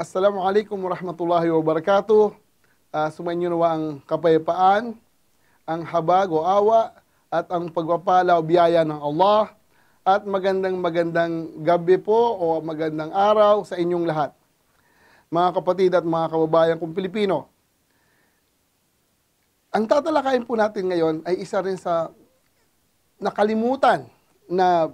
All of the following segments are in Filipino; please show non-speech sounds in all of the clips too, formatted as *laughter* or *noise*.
Assalamualaikum warahmatullahi wabarakatuh. Uh, sumainyo nawa ang kapayapaan, ang habag o awa, at ang pagpapala o biyaya ng Allah. At magandang magandang gabi po o magandang araw sa inyong lahat. Mga kapatid at mga kababayan kong Pilipino. Ang tatalakayin po natin ngayon ay isa rin sa nakalimutan na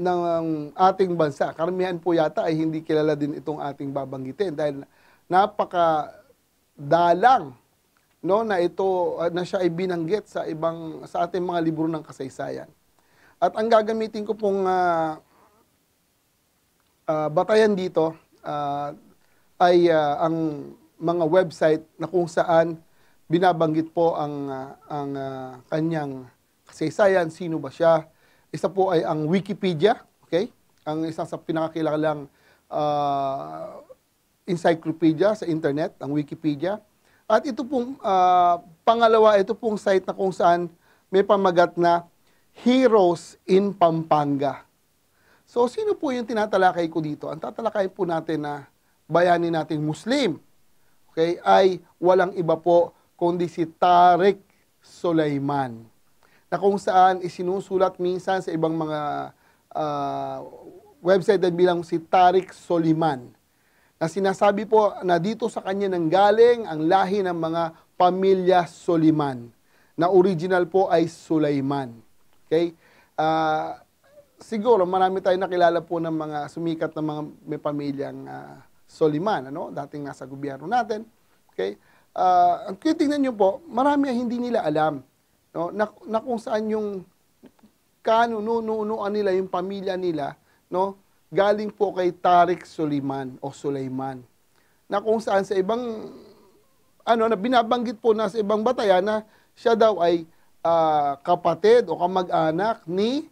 ng ating bansa. Karamihan po yata ay hindi kilala din itong ating babanggitin dahil napaka dalang no na ito ah, na siya ay binanggit sa ibang sa ating mga libro ng kasaysayan. At ang gagamitin ko pong uh, uh, batayan dito uh, ay uh, ang mga website na kung saan binabanggit po ang uh, ang uh, kanyang kasaysayan, sino ba siya, isa po ay ang Wikipedia, okay? Ang isa sa pinakakilalang uh, encyclopedia sa internet, ang Wikipedia. At ito pong uh, pangalawa, ito pong site na kung saan may pamagat na Heroes in Pampanga. So, sino po yung tinatalakay ko dito? Ang tatalakay po natin na bayani nating Muslim, okay, ay walang iba po kundi si Tariq Sulaiman na kung saan isinusulat minsan sa ibang mga uh, website din bilang si Tariq Soliman na sinasabi po na dito sa kanya nang galing ang lahi ng mga pamilya Soliman na original po ay Sulaiman. Okay? Uh, siguro marami tayong nakilala po ng mga sumikat na mga may pamilyang uh, Soliman, ano? Dating nasa gobyerno natin. Okay? Uh, ang titingnan niyo po, marami ang hindi nila alam no, na, na kung saan yung kanununuan nila, yung pamilya nila, no, galing po kay Tariq Suliman o Suleiman Na kung saan sa ibang, ano, na binabanggit po na sa ibang batayan na siya daw ay uh, kapatid o kamag-anak ni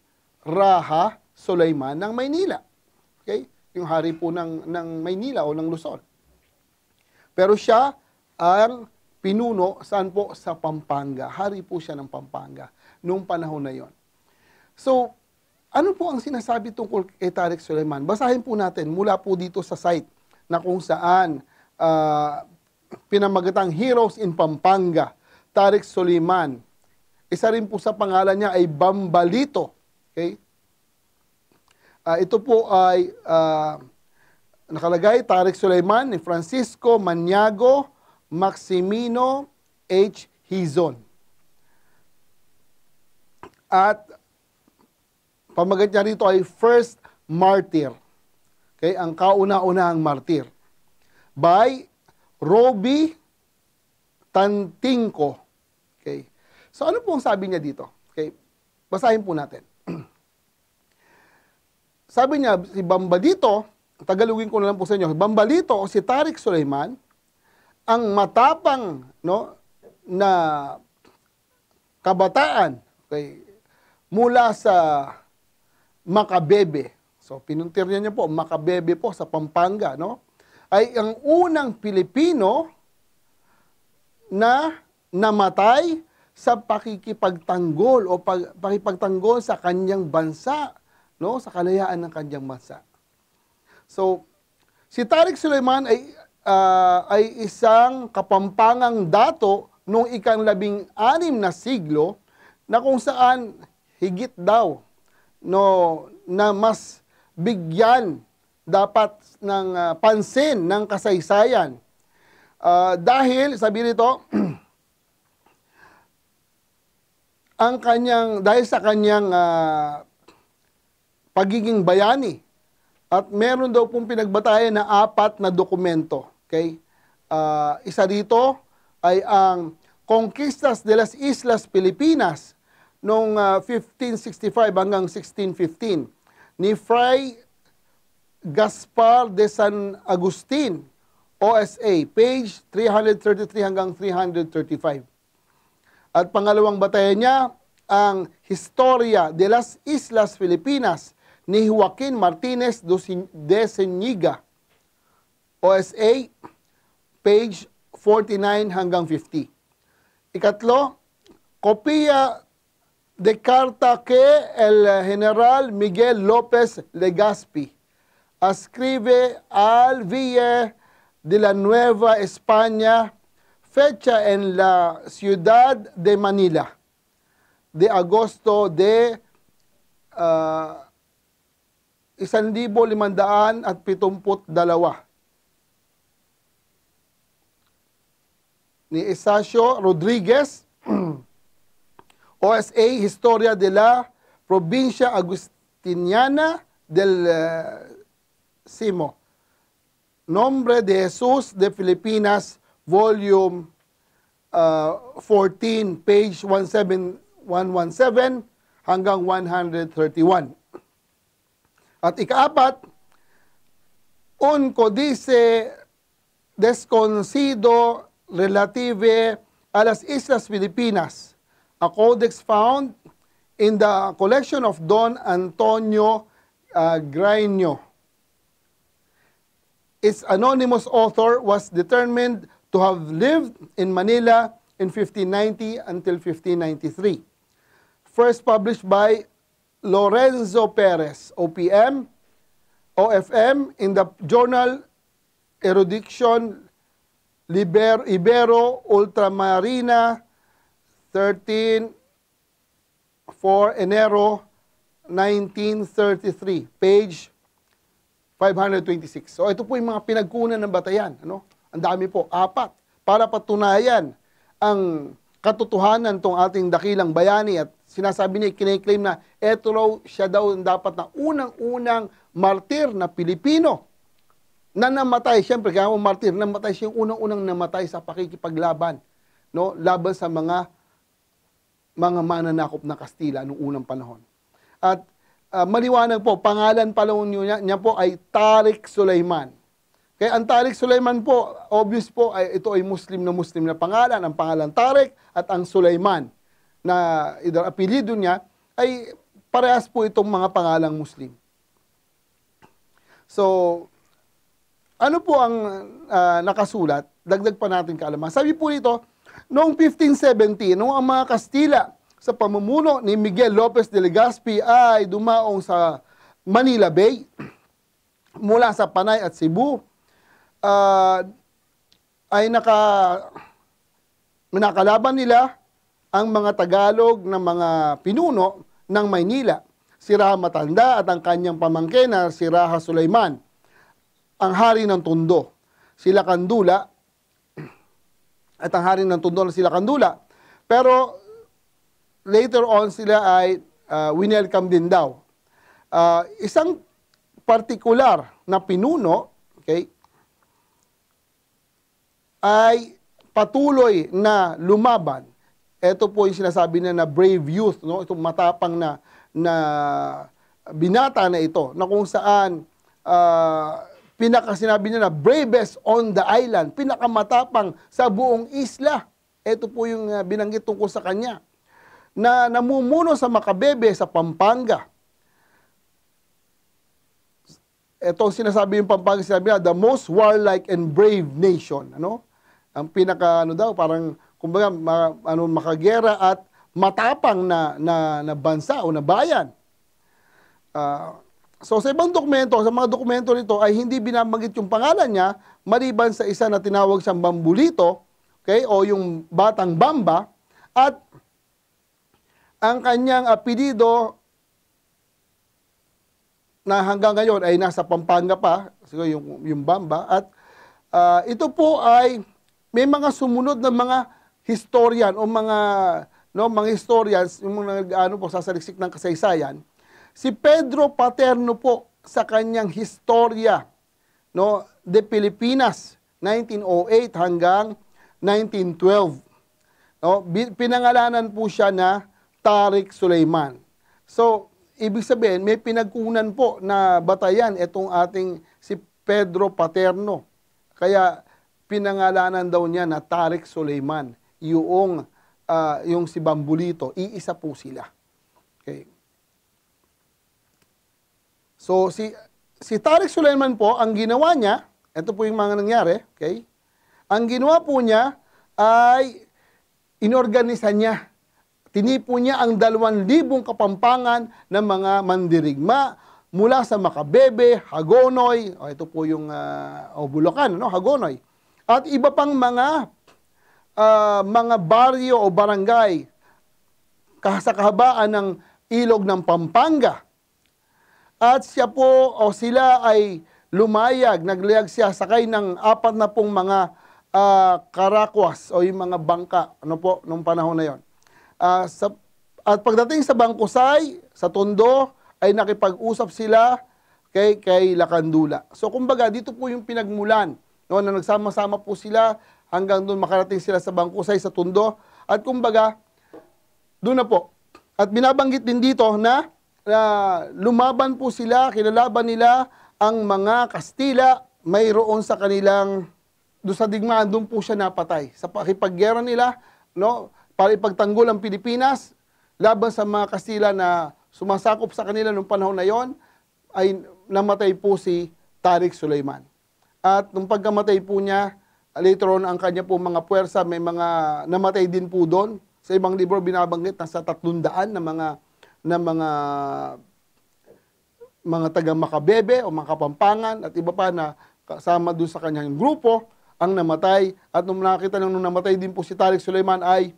Raha Suleiman ng Maynila. Okay? Yung hari po ng, ng Maynila o ng Luzon. Pero siya ang pinuno, saan po? Sa Pampanga. Hari po siya ng Pampanga noong panahon na yon. So, ano po ang sinasabi tungkol kay Tarek Suleiman? Basahin po natin mula po dito sa site na kung saan uh, pinamagatang Heroes in Pampanga, Tarek Suleiman. Isa rin po sa pangalan niya ay Bambalito. Okay? Uh, ito po ay uh, nakalagay Tarek Suleiman ni Francisco Maniago, Maximino H. Hizon. At pamagat niya rito ay first martyr. Okay, ang kauna-unahang martir. By Roby Tantinko. Okay. So ano po ang sabi niya dito? Okay. Basahin po natin. *clears throat* sabi niya, si Bamba dito, tagalugin ko na lang po sa inyo, Bamba dito o si Tariq Suleiman, ang matapang no na kabataan okay, mula sa Makabebe. So pinuntirya niya po Makabebe po sa Pampanga no ay ang unang Pilipino na namatay sa pakikipagtanggol o pag, pakipagtanggol sa kanyang bansa, no, sa kalayaan ng kanyang bansa. So, si Tariq Sulaiman ay uh, ay isang kapampangang dato noong ikang labing anim na siglo na kung saan higit daw no, na mas bigyan dapat ng uh, pansin ng kasaysayan. Uh, dahil, sabi nito, *clears throat* ang kanyang, dahil sa kanyang uh, pagiging bayani, at meron daw pong pinagbatayan na apat na dokumento. Okay? Uh, isa dito ay ang Conquistas de las Islas Pilipinas noong uh, ah, 1565 hanggang 1615 ni Fray Gaspar de San Agustin, OSA, page 333 hanggang 335. At pangalawang batayan niya, ang Historia de las Islas Filipinas ni Joaquín Martínez de Zeñiga. OSA, page 49 hanggang 50. Ikatlo, copia de carta que el general Miguel López Legazpi escribe al Ville de la Nueva España, fecha en la ciudad de Manila, de agosto de... Ah, 1,572. Ni Isacio Rodriguez, OSA *clears throat* Historia de la Provincia Agustiniana del eh, Simo. Nombre de Jesus de Filipinas, volume uh, eh, 14, page 17117 hanggang 131. At ikaapat, un codice desconocido relative a las Islas Filipinas, a codex found in the collection of Don Antonio uh, Grainio. Its anonymous author was determined to have lived in Manila in 1590 until 1593. First published by Lorenzo Perez, OPM, OFM, in the journal Erudiction Liber Ibero Ultramarina 13 4, Enero 1933, page 526. So ito po yung mga pinagkunan ng batayan. Ano? Ang dami po, apat, para patunayan ang katotohanan tong ating dakilang bayani at sinasabi niya, kine-claim na eto raw siya daw dapat na unang-unang martir na Pilipino na namatay. Siyempre, kaya mo martir, namatay siya yung unang-unang namatay sa pakikipaglaban. No? Laban sa mga mga mananakop na Kastila noong unang panahon. At uh, maliwanag po, pangalan pala niya, niya po ay Tariq Sulaiman. Kaya ang Tariq Sulaiman po, obvious po, ay ito ay Muslim na Muslim na pangalan. Ang pangalan Tariq at ang Sulaiman na either apelido niya ay parehas po itong mga pangalang Muslim. So, ano po ang uh, nakasulat? Dagdag pa natin kaalaman. Sabi po nito, noong 1517, noong ang mga Kastila sa pamumuno ni Miguel Lopez de Legazpi ay dumaong sa Manila Bay mula sa Panay at Cebu, uh, ay naka nakalaban nila ang mga Tagalog ng mga pinuno ng Maynila, si Raha Matanda at ang kanyang pamangkin na si Raha Sulaiman, ang hari ng Tondo, sila Kandula, *clears throat* at ang hari ng Tondo na sila Kandula. Pero later on sila ay uh, winelcome din daw. Uh, isang partikular na pinuno, okay, ay patuloy na lumaban. Ito po yung sinasabi na na brave youth, no? itong matapang na, na binata na ito, na kung saan uh, sinabi niya na bravest on the island, pinakamatapang sa buong isla. Ito po yung ah, binanggit tungkol sa kanya. Na namumuno sa Makabebe sa Pampanga. Ito sinasabi yung Pampanga, sinabi niya, the most warlike and brave nation. Ano? ang pinaka ano daw parang kumbaga ma, ano makagera at matapang na, na na bansa o na bayan. Uh, so sa ibang dokumento, sa mga dokumento nito ay hindi binabanggit yung pangalan niya maliban sa isa na tinawag siyang Bambulito, okay, o yung Batang Bamba at ang kanyang apelyido na hanggang ngayon ay nasa Pampanga pa, siguro yung, yung Bamba, at uh, ito po ay may mga sumunod na mga historian o mga no mga historians yung mga ano po sasaliksik ng kasaysayan si Pedro Paterno po sa kanyang historia no de Pilipinas 1908 hanggang 1912 no pinangalanan po siya na Tariq Sulaiman so ibig sabihin may pinagkunan po na batayan itong ating si Pedro Paterno kaya pinangalanan daw niya na Tarek Suleiman, yung, uh, yung si Bambulito, iisa po sila. Okay. So, si, si Tarek Suleiman po, ang ginawa niya, ito po yung mga nangyari, okay? Ang ginawa po niya ay inorganisa niya. Tinipo niya ang dalawang libong kapampangan ng mga mandirigma mula sa Makabebe, Hagonoy, oh, ito po yung uh, oh, Bulacan, no? Hagonoy, at iba pang mga uh, mga baryo o barangay sa kahabaan ng ilog ng Pampanga. At siya po o sila ay lumayag, naglayag siya sakay ng apat na pong mga uh, karakwas o yung mga bangka ano po, nung panahon na yon. Uh, ah, sa, at pagdating sa Bangkusay, sa Tondo, ay nakipag-usap sila kay, kay Lakandula. So kumbaga, dito po yung pinagmulan no, na nagsama-sama po sila hanggang doon makarating sila sa Bangkusay, sa Tundo. At kumbaga, doon na po. At binabanggit din dito na, na lumaban po sila, kinalaban nila ang mga Kastila mayroon sa kanilang doon sa digmaan doon po siya napatay. Sa pakipaggera nila, no, para ipagtanggol ang Pilipinas laban sa mga Kastila na sumasakop sa kanila noong panahon na yon ay namatay po si Tariq Sulaiman. At nung pagkamatay po niya, later on ang kanya po mga puwersa, may mga namatay din po doon. Sa ibang libro binabanggit na sa tatlundaan na mga na mga mga taga Makabebe o mga Kapampangan at iba pa na kasama doon sa kanyang grupo ang namatay at nung nakita nung namatay din po si Tariq Suleiman ay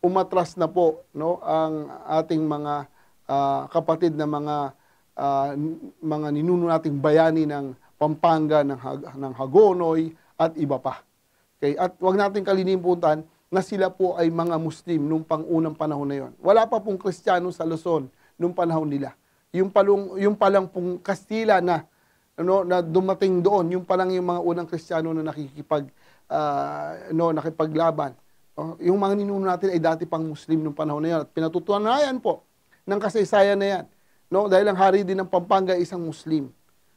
umatras na po no ang ating mga uh, kapatid na mga uh, mga ninuno nating bayani ng Pampanga, ng, Hag- ng Hagonoy, at iba pa. Okay? At wag natin kalinimutan na sila po ay mga Muslim nung pangunang panahon na yon. Wala pa pong Kristiyano sa Luzon nung panahon nila. Yung, palong, yung palang pong Kastila na, ano, na dumating doon, yung palang yung mga unang Kristiyano na nakikipag, uh, no, nakipaglaban. Oh, yung mga ninuno natin ay dati pang Muslim nung panahon na yon. At pinatutunan na yan po ng kasaysayan na yan. No, dahil ang hari din ng Pampanga ay isang Muslim.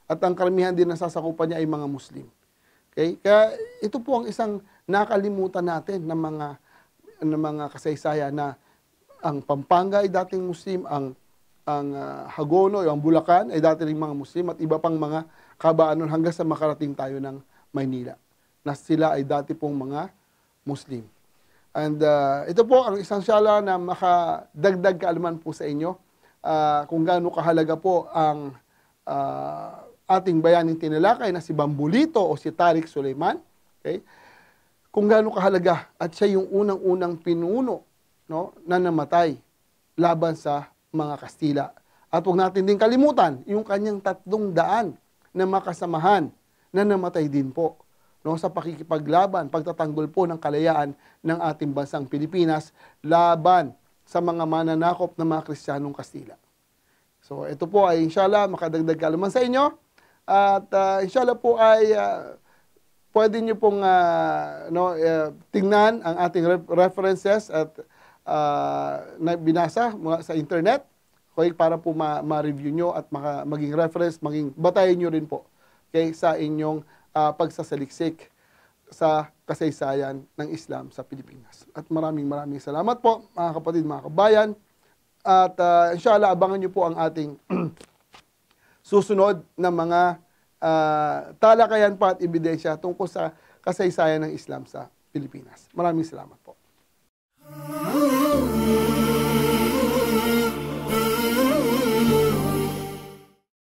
At ang karamihan din nasasakupan niya ay mga Muslim. Okay? Kaya ito po ang isang nakalimutan natin ng mga ng mga kasaysayan na ang Pampanga ay dating Muslim, ang ang uh, Hagono, ang Bulacan ay dati rin mga Muslim at iba pang mga kabaanon hanggang sa makarating tayo ng Maynila na sila ay dati pong mga Muslim. And uh, ito po ang isang na makadagdag kaalaman po sa inyo uh, kung gaano kahalaga po ang uh, ating bayaning tinalakay na si Bambulito o si Tariq Suleiman, okay? kung gaano kahalaga at siya yung unang-unang pinuno no, na namatay laban sa mga Kastila. At huwag natin din kalimutan yung kanyang tatlong daan na makasamahan na namatay din po no, sa pakikipaglaban, pagtatanggol po ng kalayaan ng ating bansang Pilipinas laban sa mga mananakop ng mga Kristiyanong Kastila. So ito po ay inshallah makadagdag kalaman sa inyo. At uh, inshallah po ay uh, pwede niyo pong uh, no, uh, tingnan ang ating re- references at uh, na binasa mula sa internet okay, para po ma- ma-review nyo at maka- maging reference, maging batayan nyo rin po okay, sa inyong uh, pagsasaliksik sa kasaysayan ng Islam sa Pilipinas. At maraming maraming salamat po mga kapatid, mga kabayan. At uh, inshallah, abangan nyo po ang ating *clears throat* susunod ng mga uh, talakayan pa at ebidensya tungkol sa kasaysayan ng Islam sa Pilipinas. Maraming salamat po.